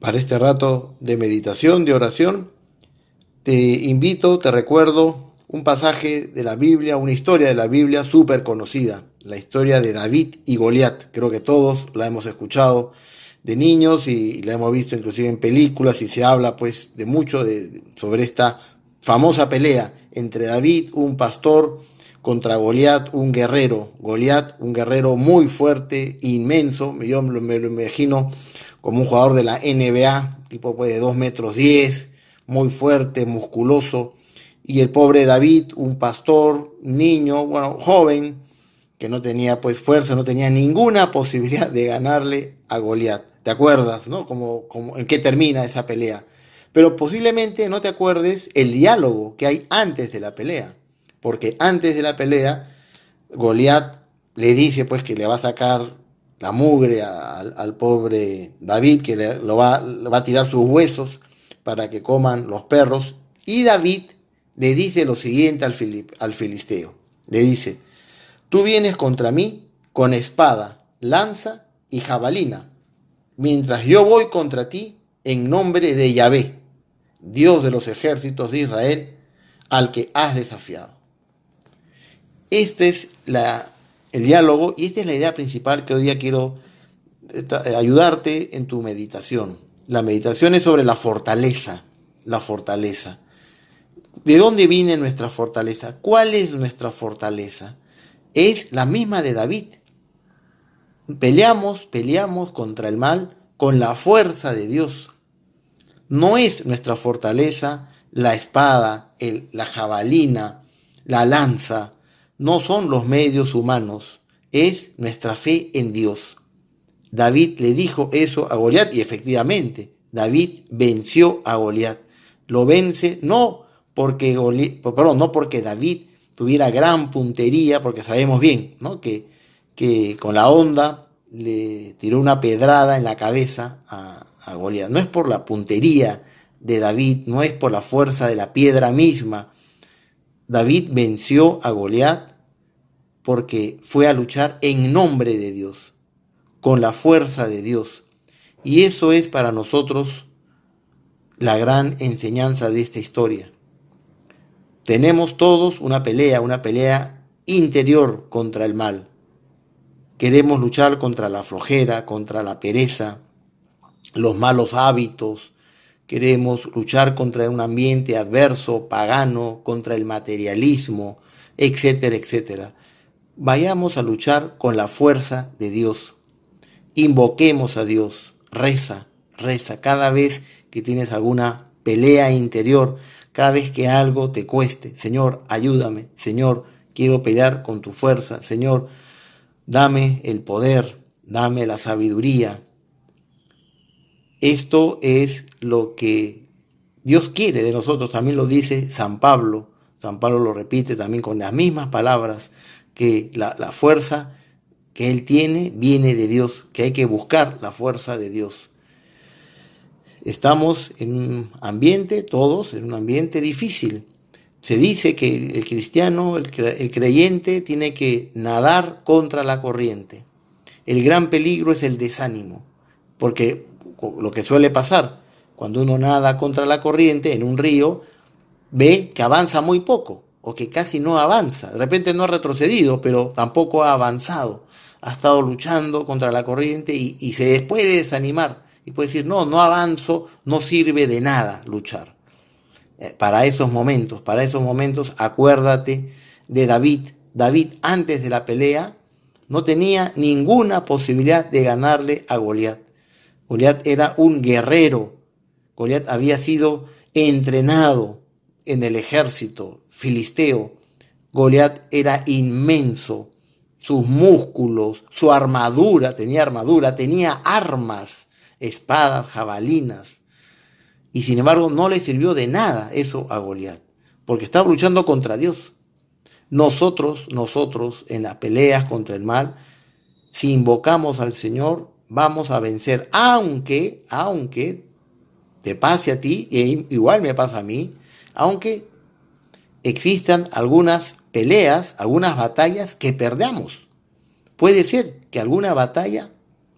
para este rato de meditación, de oración, te invito, te recuerdo un pasaje de la Biblia, una historia de la Biblia súper conocida, la historia de David y Goliat. Creo que todos la hemos escuchado de niños y la hemos visto inclusive en películas y se habla pues de mucho de, sobre esta famosa pelea entre David, un pastor, contra Goliat, un guerrero. Goliat, un guerrero muy fuerte, inmenso, yo me lo imagino como un jugador de la NBA, tipo pues, de 2 metros 10, muy fuerte, musculoso. Y el pobre David, un pastor, niño, bueno, joven, que no tenía pues fuerza, no tenía ninguna posibilidad de ganarle a Goliat. ¿Te acuerdas, no? Como, como, en qué termina esa pelea. Pero posiblemente no te acuerdes el diálogo que hay antes de la pelea, porque antes de la pelea Goliat le dice pues que le va a sacar la mugre al pobre David, que le, lo va, a tirar sus huesos para que coman los perros. Y David le dice lo siguiente al, al filisteo. Le dice, tú vienes contra mí con espada, lanza y jabalina, mientras yo voy contra ti en nombre de Yahvé, Dios de los ejércitos de Israel, al que has desafiado. Esta es la el diálogo, y esta es la idea principal que hoy día quiero eh, eh, ayudarte en tu meditación. La meditación es sobre la fortaleza, la fortaleza. ¿De dónde viene nuestra fortaleza? ¿Cuál es nuestra fortaleza? Es la misma de David. Peleamos, peleamos contra el mal con la fuerza de Dios. No es nuestra fortaleza la espada, la jabalina, la lanza, no son los medios humanos, es nuestra fe en Dios. David le dijo eso a Goliat y efectivamente, David venció a Goliat. Lo vence no porque, Goliat, perdón, no porque David tuviera gran puntería, porque sabemos bien ¿no? que, que con la onda le tiró una pedrada en la cabeza a, a Goliat. No es por la puntería de David, no es por la fuerza de la piedra misma, David venció a Goliat porque fue a luchar en nombre de Dios, con la fuerza de Dios. Y eso es para nosotros la gran enseñanza de esta historia. Tenemos todos una pelea, una pelea interior contra el mal. Queremos luchar contra la flojera, contra la pereza, los malos hábitos, Queremos luchar contra un ambiente adverso, pagano, contra el materialismo, etcétera, etcétera. Vayamos a luchar con la fuerza de Dios. Invoquemos a Dios. Reza, reza. Cada vez que tienes alguna pelea interior, cada vez que algo te cueste, Señor, ayúdame. Señor, quiero pelear con tu fuerza. Señor, dame el poder, dame la sabiduría, esto es lo que Dios quiere de nosotros, también lo dice San Pablo. San Pablo lo repite también con las mismas palabras, que la, fuerza que él tiene viene de Dios, que hay que buscar la fuerza de Dios. Estamos en un ambiente, todos, en un ambiente difícil. Se dice que el cristiano, el creyente, tiene que nadar contra la corriente. El gran peligro es el desánimo, porque lo que suele pasar, cuando uno nada contra la corriente en un río, ve que avanza muy poco o que casi no avanza. De repente no ha retrocedido, pero tampoco ha avanzado. Ha estado luchando contra la corriente y, se puede desanimar y puede decir, no, no avanzo, no sirve de nada luchar. Eh, para esos momentos, para esos momentos, acuérdate de David. David antes de la pelea no tenía ninguna posibilidad de ganarle a Goliat. Goliat era un guerrero. Goliat había sido entrenado en el ejército filisteo. Goliat era inmenso. Sus músculos, su armadura, tenía armadura, tenía armas, espadas, jabalinas. Y sin embargo no le sirvió de nada eso a Goliat, porque estaba luchando contra Dios. Nosotros, nosotros, en las peleas contra el mal, si invocamos al Señor, vamos a vencer, aunque, aunque te pase a ti, e igual me pasa a mí, aunque existan algunas peleas, algunas batallas que perdamos. Puede ser que alguna batalla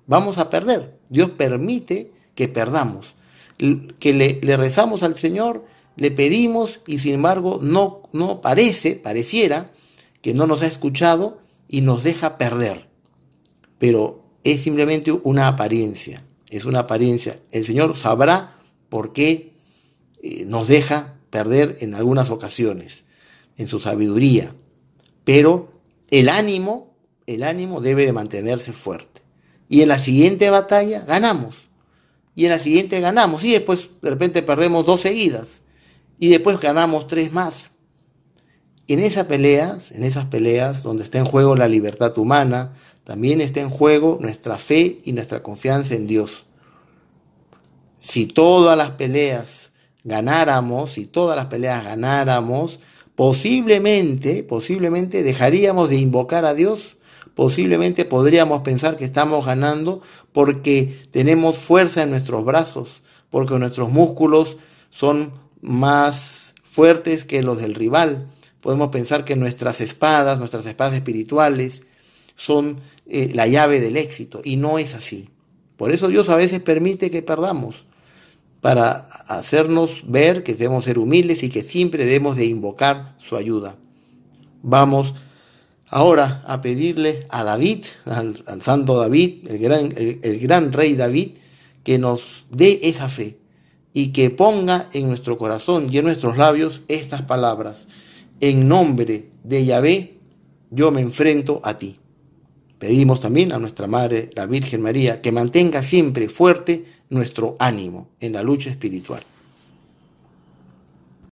vamos a perder. Dios permite que perdamos, que le, rezamos al Señor, le pedimos y sin embargo no, no parece, pareciera que no nos ha escuchado y nos deja perder. Pero es simplemente una apariencia, es una apariencia. El Señor sabrá por qué eh, nos deja perder en algunas ocasiones, en su sabiduría, pero el ánimo, el ánimo debe de mantenerse fuerte. Y en la siguiente batalla ganamos. Y en la siguiente ganamos. Y después de repente perdemos dos seguidas. Y después ganamos tres más en esas peleas, en esas peleas donde está en juego la libertad humana, también está en juego nuestra fe y nuestra confianza en Dios. Si todas las peleas ganáramos, si todas las peleas ganáramos, posiblemente, posiblemente dejaríamos de invocar a Dios posiblemente podríamos pensar que estamos ganando porque tenemos fuerza en nuestros brazos, porque nuestros músculos son más fuertes que los del rival, podemos pensar que nuestras espadas, nuestras espadas espirituales, son eh, la llave del éxito, y no es así. Por eso Dios a veces permite que perdamos, para hacernos ver que debemos ser humildes y que siempre debemos de invocar su ayuda. Vamos ahora a pedirle a David, al, santo David, el gran, el gran rey David, que nos dé esa fe y que ponga en nuestro corazón y en nuestros labios estas palabras en nombre de Yahvé, yo me enfrento a ti. Pedimos también a nuestra Madre, la Virgen María, que mantenga siempre fuerte nuestro ánimo en la lucha espiritual.